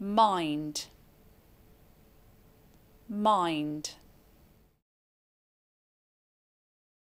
mind mind